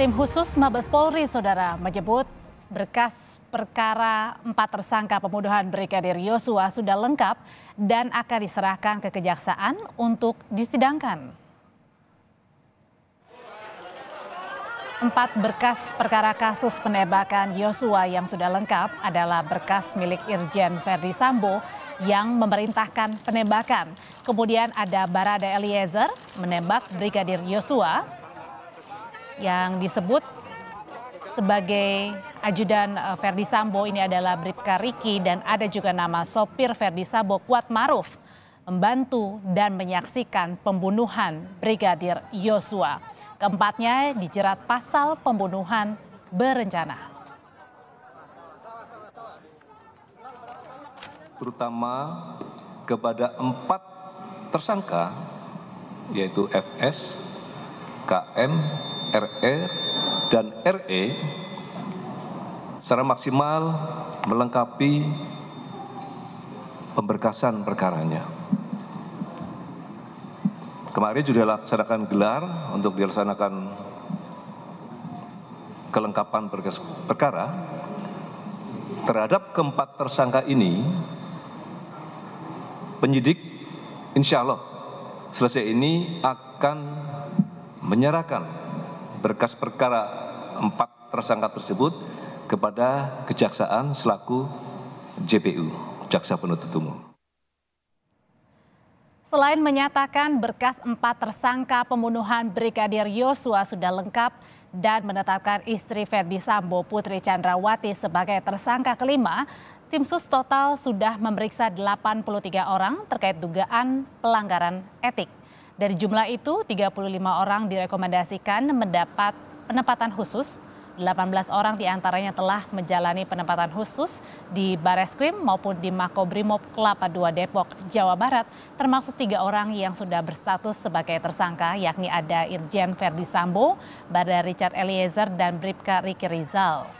Tim khusus Mabes Polri, Saudara, menyebut berkas perkara empat tersangka pembunuhan Brigadir Yosua sudah lengkap dan akan diserahkan ke kejaksaan untuk disidangkan. Empat berkas perkara kasus penembakan Yosua yang sudah lengkap adalah berkas milik Irjen Ferdi Sambo yang memerintahkan penembakan. Kemudian ada Barada Eliezer menembak Brigadir Yosua yang disebut sebagai ajudan Verdi eh, Sambo ini adalah Bripka Riki dan ada juga nama sopir Verdi Sambo Kuat Maruf membantu dan menyaksikan pembunuhan Brigadir Yosua. Keempatnya dijerat pasal pembunuhan berencana. Terutama kepada empat tersangka yaitu FS, KM, RR e dan RE secara maksimal melengkapi pemberkasan perkaranya. Kemarin sudah dilaksanakan gelar untuk dilaksanakan kelengkapan perkara terhadap keempat tersangka ini penyidik insya Allah selesai ini akan menyerahkan berkas perkara empat tersangka tersebut kepada kejaksaan selaku JPU, Jaksa Penuntut Umum. Selain menyatakan berkas empat tersangka pembunuhan Brigadir Yosua sudah lengkap dan menetapkan istri Ferdi Sambo Putri Chandrawati sebagai tersangka kelima, tim sus total sudah memeriksa 83 orang terkait dugaan pelanggaran etik. Dari jumlah itu, 35 orang direkomendasikan mendapat penempatan khusus 18 orang diantaranya telah menjalani penempatan khusus di Bareskrim maupun di Makobrimob Kelapa II Depok, Jawa Barat, termasuk tiga orang yang sudah berstatus sebagai tersangka, yakni ada Irjen Verdi Sambo, Barda Richard Eliezer, dan Bripka Riki Rizal.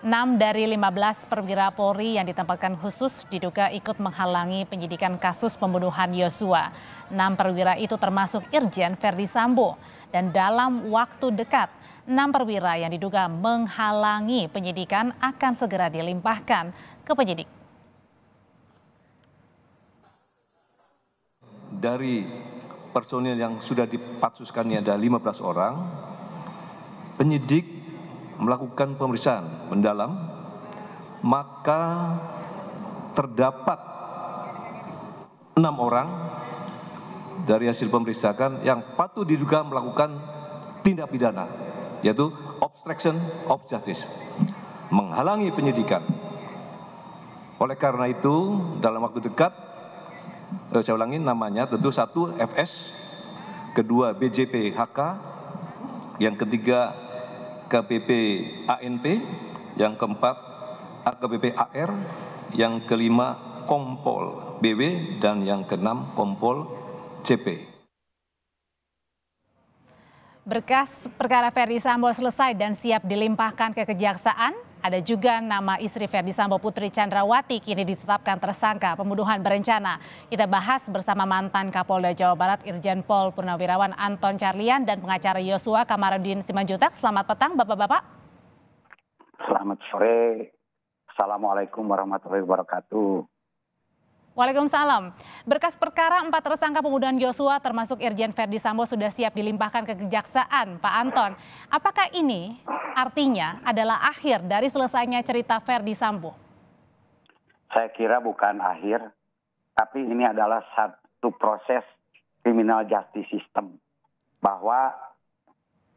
6 dari 15 perwira Polri yang ditempatkan khusus diduga ikut menghalangi penyidikan kasus pembunuhan Yosua. 6 perwira itu termasuk Irjen Verdi Sambo dan dalam waktu dekat 6 perwira yang diduga menghalangi penyidikan akan segera dilimpahkan ke penyidik. Dari personil yang sudah dipatsuskannya ada 15 orang, penyidik melakukan pemeriksaan mendalam, maka terdapat enam orang dari hasil pemeriksaan yang patut diduga melakukan tindak pidana, yaitu obstruction of justice, menghalangi penyidikan. Oleh karena itu, dalam waktu dekat, eh, saya ulangi namanya, tentu satu FS, kedua BJP HK, yang ketiga KPP ANP, yang keempat AKBP AR, yang kelima Kompol BW, dan yang keenam Kompol CP. Berkas perkara Ferry Sambo selesai dan siap dilimpahkan ke Kejaksaan. Ada juga nama istri Verdi Sambo Putri Chandrawati kini ditetapkan tersangka pembunuhan berencana. Kita bahas bersama mantan Kapolda Jawa Barat Irjen Pol Purnawirawan Anton Carlian dan pengacara Yosua Kamarudin Simanjutak. Selamat petang Bapak-bapak. Selamat sore. Assalamualaikum warahmatullahi wabarakatuh. Waalaikumsalam. Berkas perkara empat tersangka pembunuhan Yosua termasuk Irjen Verdi Sambo sudah siap dilimpahkan ke kejaksaan, Pak Anton. Apakah ini artinya adalah akhir dari selesainya cerita Verdi Sambo? Saya kira bukan akhir, tapi ini adalah satu proses kriminal justice system bahwa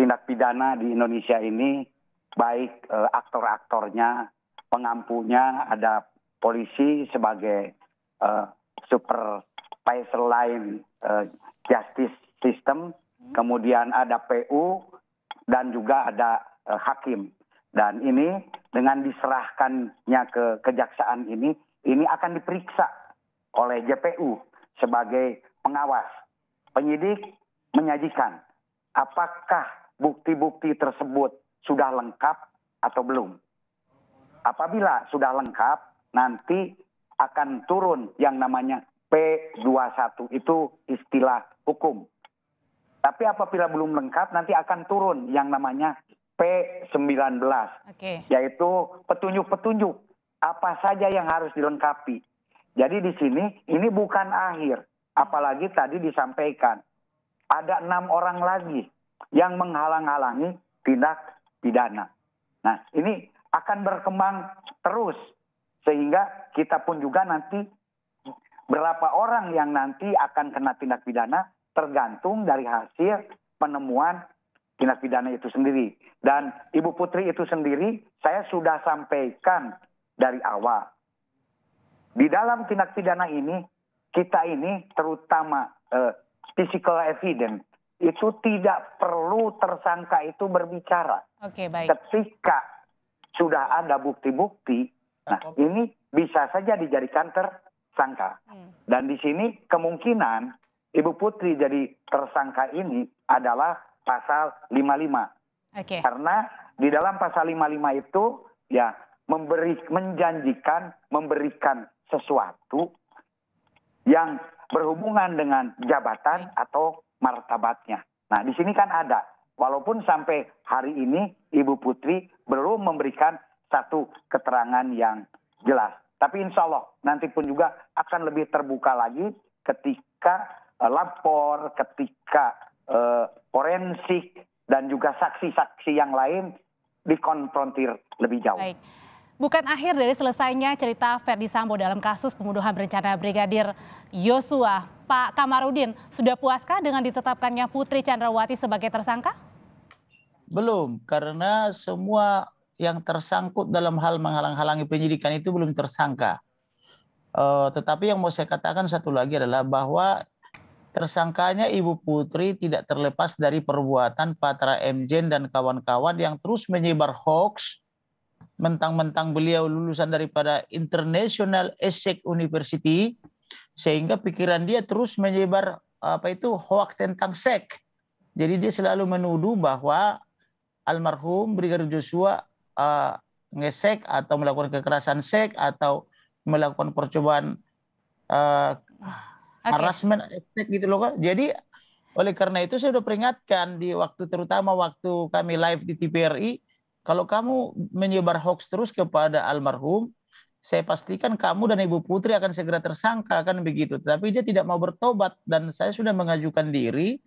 tindak pidana di Indonesia ini baik eh, aktor-aktornya, pengampunya ada polisi sebagai Eh, super super lain uh, eh, justice system, hmm. kemudian ada PU dan juga ada uh, hakim. Dan ini dengan diserahkannya ke kejaksaan ini, ini akan diperiksa oleh JPU sebagai pengawas. Penyidik menyajikan apakah bukti-bukti tersebut sudah lengkap atau belum. Apabila sudah lengkap, nanti akan turun yang namanya P21 itu istilah hukum. Tapi apabila belum lengkap nanti akan turun yang namanya P19 okay. yaitu petunjuk-petunjuk apa saja yang harus dilengkapi. Jadi di sini ini bukan akhir, apalagi tadi disampaikan ada enam orang lagi yang menghalang-halangi tindak pidana. Nah ini akan berkembang terus sehingga kita pun juga nanti berapa orang yang nanti akan kena tindak pidana tergantung dari hasil penemuan tindak pidana itu sendiri. Dan Ibu Putri itu sendiri saya sudah sampaikan dari awal. Di dalam tindak pidana ini kita ini terutama eh, physical evidence itu tidak perlu tersangka itu berbicara. Oke, baik. Ketika sudah ada bukti-bukti Nah, ini bisa saja dijadikan tersangka. Hmm. Dan di sini kemungkinan Ibu Putri jadi tersangka ini adalah pasal 55. Okay. Karena di dalam pasal 55 itu ya memberi menjanjikan memberikan sesuatu yang berhubungan dengan jabatan atau martabatnya. Nah, di sini kan ada. Walaupun sampai hari ini Ibu Putri belum memberikan satu keterangan yang jelas. Tapi insya Allah nanti pun juga akan lebih terbuka lagi ketika uh, lapor, ketika uh, forensik dan juga saksi-saksi yang lain dikonfrontir lebih jauh. Baik. Bukan akhir dari selesainya cerita Ferdi Sambo dalam kasus pembunuhan berencana Brigadir Yosua. Pak Kamarudin, sudah puaskah dengan ditetapkannya Putri Chandrawati sebagai tersangka? Belum, karena semua yang tersangkut dalam hal menghalang-halangi penyidikan itu belum tersangka. Uh, tetapi yang mau saya katakan satu lagi adalah bahwa tersangkanya Ibu Putri tidak terlepas dari perbuatan Patra M Mjen dan kawan-kawan yang terus menyebar hoax mentang-mentang beliau lulusan daripada International Essex University sehingga pikiran dia terus menyebar apa itu hoax tentang seks. Jadi dia selalu menuduh bahwa almarhum Brigadir Joshua uh, ngesek atau melakukan kekerasan seks atau melakukan percobaan uh, eh, okay. harassment gitu loh kan. Jadi oleh karena itu saya sudah peringatkan di waktu terutama waktu kami live di TPRI kalau kamu menyebar hoax terus kepada almarhum saya pastikan kamu dan Ibu Putri akan segera tersangka kan begitu. Tapi dia tidak mau bertobat dan saya sudah mengajukan diri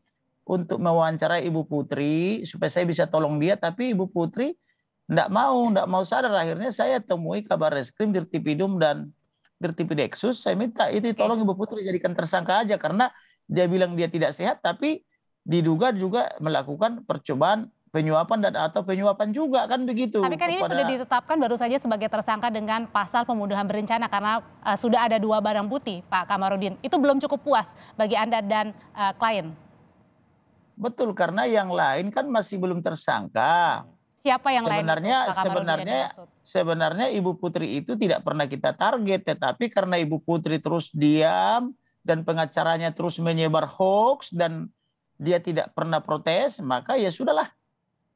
untuk mewawancarai Ibu Putri supaya saya bisa tolong dia tapi Ibu Putri tidak mau, tidak mau sadar. Akhirnya saya temui kabar reskrim Dirtipidum dan Dirtipideksus. Saya minta itu tolong Ibu Putri jadikan tersangka aja karena dia bilang dia tidak sehat tapi diduga juga melakukan percobaan penyuapan dan atau penyuapan juga kan begitu. Tapi kan ini sudah ditetapkan baru saja sebagai tersangka dengan pasal pembunuhan berencana karena uh, sudah ada dua barang bukti Pak Kamarudin. Itu belum cukup puas bagi Anda dan uh, klien. Betul karena yang lain kan masih belum tersangka siapa yang sebenarnya, lain? Itu, sebenarnya sebenarnya Ibu Putri itu tidak pernah kita target, tetapi karena Ibu Putri terus diam dan pengacaranya terus menyebar hoax dan dia tidak pernah protes, maka ya sudahlah.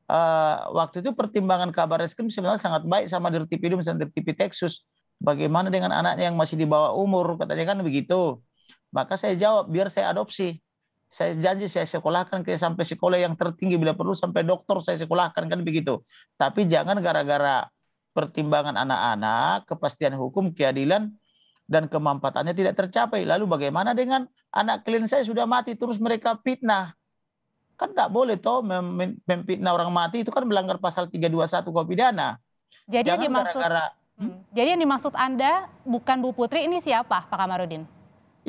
Uh, waktu itu pertimbangan kabar reskrim sebenarnya sangat baik sama Dirtipidum dan Dirtipi Texas. Bagaimana dengan anaknya yang masih di bawah umur? Katanya kan begitu. Maka saya jawab, biar saya adopsi saya janji saya sekolahkan ke sampai sekolah yang tertinggi bila perlu sampai dokter saya sekolahkan kan begitu. Tapi jangan gara-gara pertimbangan anak-anak, kepastian hukum, keadilan dan kemampatannya tidak tercapai. Lalu bagaimana dengan anak klien saya sudah mati terus mereka fitnah? Kan tak boleh toh memfitnah orang mati itu kan melanggar pasal 321 KUHP. pidana. Jadi jangan yang dimaksud gara -gara, hmm, jadi yang dimaksud Anda bukan Bu Putri ini siapa Pak Kamarudin?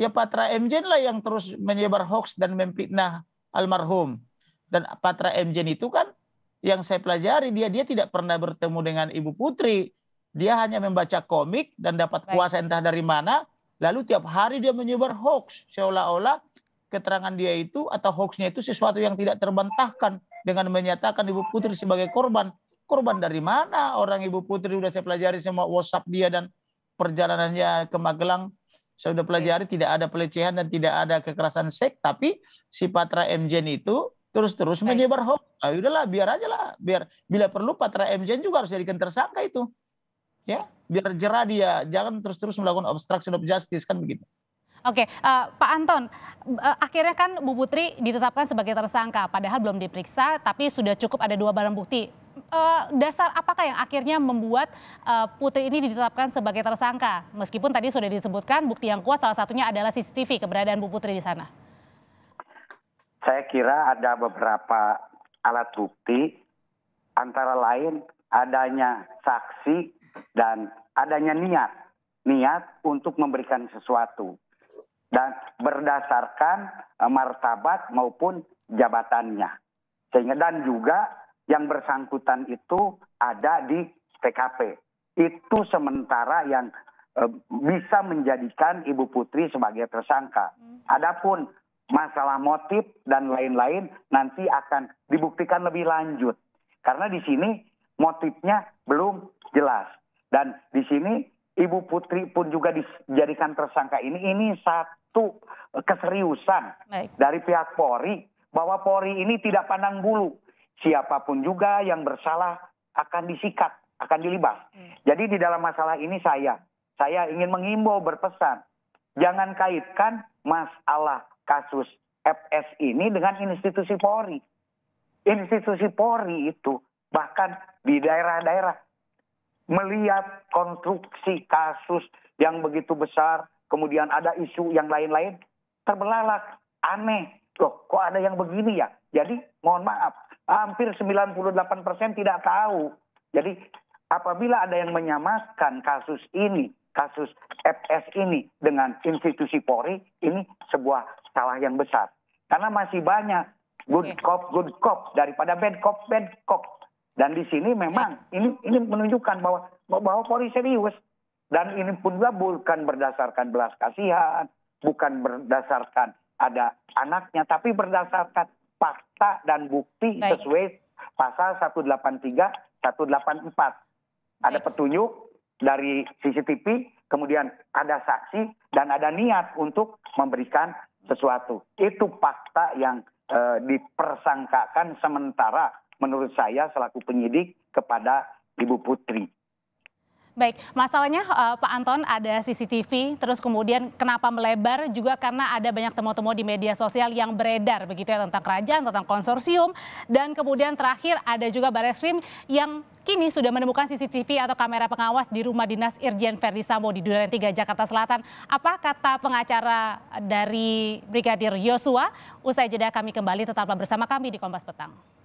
ya Patra Mjen lah yang terus menyebar hoax dan memfitnah almarhum. Dan Patra Mjen itu kan yang saya pelajari dia dia tidak pernah bertemu dengan Ibu Putri. Dia hanya membaca komik dan dapat Baik. kuasa entah dari mana. Lalu tiap hari dia menyebar hoax seolah-olah keterangan dia itu atau hoaxnya itu sesuatu yang tidak terbantahkan dengan menyatakan Ibu Putri sebagai korban. Korban dari mana? Orang Ibu Putri sudah saya pelajari semua WhatsApp dia dan perjalanannya ke Magelang saya sudah pelajari tidak ada pelecehan dan tidak ada kekerasan seks, tapi si Patra MJN itu terus-terus menyebar hoax. Ah, udahlah, biar aja lah. Biar bila perlu Patra MJN juga harus jadikan tersangka itu. Ya, biar jerah dia, jangan terus-terus melakukan obstruction of justice kan begitu. Oke, uh, Pak Anton, uh, akhirnya kan Bu Putri ditetapkan sebagai tersangka, padahal belum diperiksa, tapi sudah cukup ada dua barang bukti uh, dasar apakah yang akhirnya membuat uh, Putri ini ditetapkan sebagai tersangka? Meskipun tadi sudah disebutkan bukti yang kuat salah satunya adalah CCTV keberadaan Bu Putri di sana. Saya kira ada beberapa alat bukti antara lain adanya saksi dan adanya niat, niat untuk memberikan sesuatu dan berdasarkan eh, martabat maupun jabatannya. Sehingga dan juga yang bersangkutan itu ada di TKP. Itu sementara yang e, bisa menjadikan Ibu Putri sebagai tersangka. Hmm. Adapun masalah motif dan lain-lain nanti akan dibuktikan lebih lanjut. Karena di sini motifnya belum jelas. Dan di sini Ibu Putri pun juga dijadikan tersangka ini ini satu keseriusan Baik. dari pihak Polri bahwa Polri ini tidak pandang bulu siapapun juga yang bersalah akan disikat, akan dilibas. Hmm. Jadi di dalam masalah ini saya, saya ingin mengimbau berpesan, jangan kaitkan masalah kasus FS ini dengan institusi Polri. Institusi Polri itu bahkan di daerah-daerah melihat konstruksi kasus yang begitu besar, kemudian ada isu yang lain-lain, terbelalak, aneh. Loh, kok ada yang begini ya? Jadi mohon maaf, hampir 98% tidak tahu. Jadi apabila ada yang menyamakan kasus ini, kasus FS ini dengan institusi Polri, ini sebuah salah yang besar. Karena masih banyak good cop, good cop daripada bad cop, bad cop. Dan di sini memang ya. ini ini menunjukkan bahwa bahwa Polri serius dan ini pun juga bukan berdasarkan belas kasihan, bukan berdasarkan ada anaknya, tapi berdasarkan fakta dan bukti Baik. sesuai pasal 183, 184. Baik. Ada petunjuk dari CCTV, kemudian ada saksi dan ada niat untuk memberikan sesuatu. Itu fakta yang e, dipersangkakan sementara menurut saya selaku penyidik kepada Ibu Putri. Baik, masalahnya uh, Pak Anton ada CCTV, terus kemudian kenapa melebar juga karena ada banyak temu-temu di media sosial yang beredar begitu ya tentang kerajaan, tentang konsorsium, dan kemudian terakhir ada juga krim yang kini sudah menemukan CCTV atau kamera pengawas di rumah dinas Irjen Ferdi Sambo di Duren 3 Jakarta Selatan. Apa kata pengacara dari Brigadir Yosua? Usai jeda kami kembali tetaplah bersama kami di Kompas Petang.